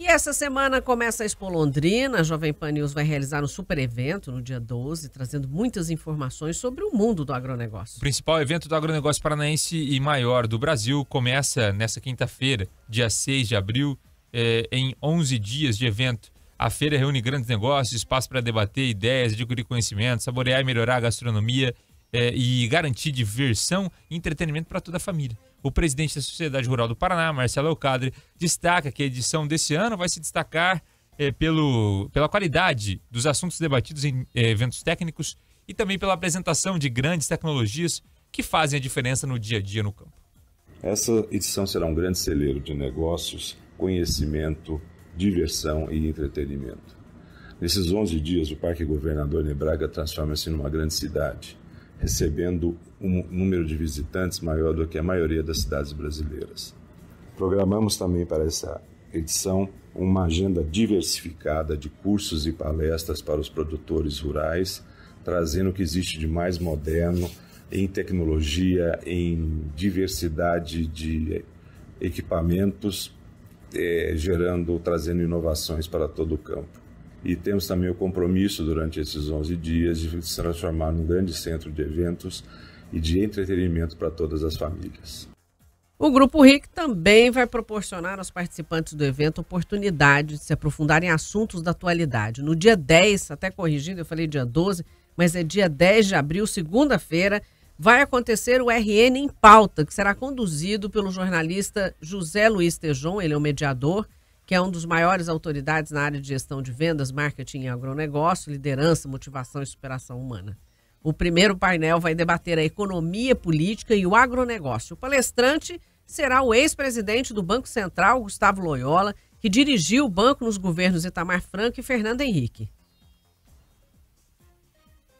E essa semana começa a Expo Londrina. A Jovem Pan News vai realizar um super evento no dia 12, trazendo muitas informações sobre o mundo do agronegócio. O principal evento do agronegócio paranaense e maior do Brasil começa nesta quinta-feira, dia 6 de abril, eh, em 11 dias de evento. A feira reúne grandes negócios, espaço para debater ideias, adquirir conhecimento, saborear e melhorar a gastronomia é, e garantir diversão e entretenimento para toda a família. O presidente da Sociedade Rural do Paraná, Marcelo Alcadre, destaca que a edição desse ano vai se destacar é, pelo, pela qualidade dos assuntos debatidos em é, eventos técnicos e também pela apresentação de grandes tecnologias que fazem a diferença no dia a dia no campo. Essa edição será um grande celeiro de negócios, conhecimento, diversão e entretenimento. Nesses 11 dias, o Parque Governador Nebraga transforma-se numa grande cidade recebendo um número de visitantes maior do que a maioria das cidades brasileiras. Programamos também para essa edição uma agenda diversificada de cursos e palestras para os produtores rurais, trazendo o que existe de mais moderno em tecnologia, em diversidade de equipamentos, eh, gerando, trazendo inovações para todo o campo e temos também o compromisso durante esses 11 dias de se transformar num grande centro de eventos e de entretenimento para todas as famílias. O Grupo RIC também vai proporcionar aos participantes do evento oportunidade de se aprofundar em assuntos da atualidade. No dia 10, até corrigindo, eu falei dia 12, mas é dia 10 de abril, segunda-feira, vai acontecer o RN em Pauta, que será conduzido pelo jornalista José Luiz Tejon, ele é o mediador, que é um dos maiores autoridades na área de gestão de vendas, marketing e agronegócio, liderança, motivação e superação humana. O primeiro painel vai debater a economia política e o agronegócio. O palestrante será o ex-presidente do Banco Central, Gustavo Loyola, que dirigiu o banco nos governos Itamar Franco e Fernando Henrique.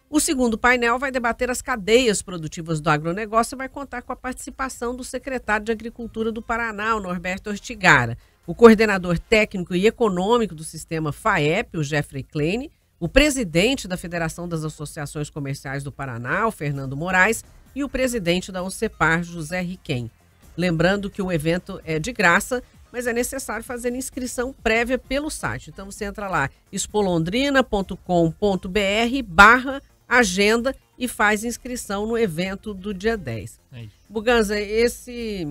O segundo painel vai debater as cadeias produtivas do agronegócio e vai contar com a participação do secretário de Agricultura do Paraná, Norberto Ortigara o coordenador técnico e econômico do sistema FAEP, o Jeffrey Kleine; o presidente da Federação das Associações Comerciais do Paraná, o Fernando Moraes, e o presidente da OCEPAR, José Riquem. Lembrando que o evento é de graça, mas é necessário fazer inscrição prévia pelo site. Então você entra lá, espolondrina.com.br barra agenda e faz inscrição no evento do dia 10. É Buganza, esse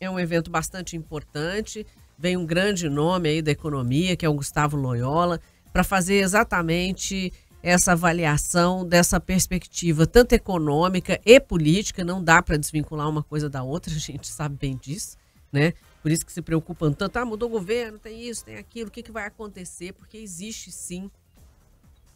é um evento bastante importante vem um grande nome aí da economia, que é o Gustavo Loyola, para fazer exatamente essa avaliação dessa perspectiva tanto econômica e política, não dá para desvincular uma coisa da outra, a gente sabe bem disso, né? Por isso que se preocupam tanto, ah, mudou o governo, tem isso, tem aquilo, o que, que vai acontecer? Porque existe sim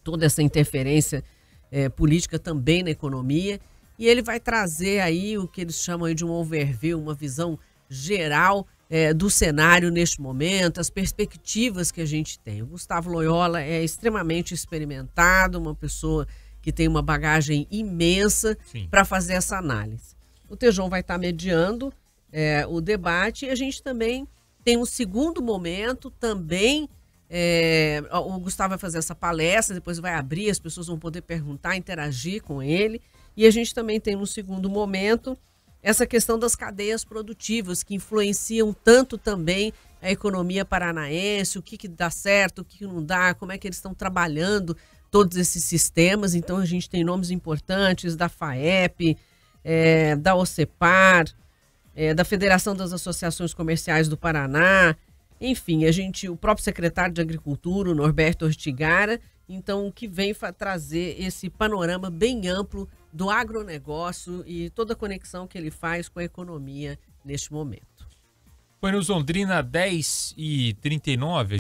toda essa interferência é, política também na economia, e ele vai trazer aí o que eles chamam de um overview, uma visão geral é, do cenário neste momento, as perspectivas que a gente tem. O Gustavo Loyola é extremamente experimentado, uma pessoa que tem uma bagagem imensa para fazer essa análise. O Tejão vai estar tá mediando é, o debate e a gente também tem um segundo momento também. É, o Gustavo vai fazer essa palestra, depois vai abrir, as pessoas vão poder perguntar, interagir com ele. E a gente também tem um segundo momento essa questão das cadeias produtivas que influenciam tanto também a economia paranaense, o que, que dá certo, o que, que não dá, como é que eles estão trabalhando todos esses sistemas. Então a gente tem nomes importantes da FAEP, é, da OCEPAR, é, da Federação das Associações Comerciais do Paraná, enfim, a gente, o próprio secretário de Agricultura, o Norberto Ortigara, então o que vem trazer esse panorama bem amplo do agronegócio e toda a conexão que ele faz com a economia neste momento. Foi no Zondrina 10 e 39.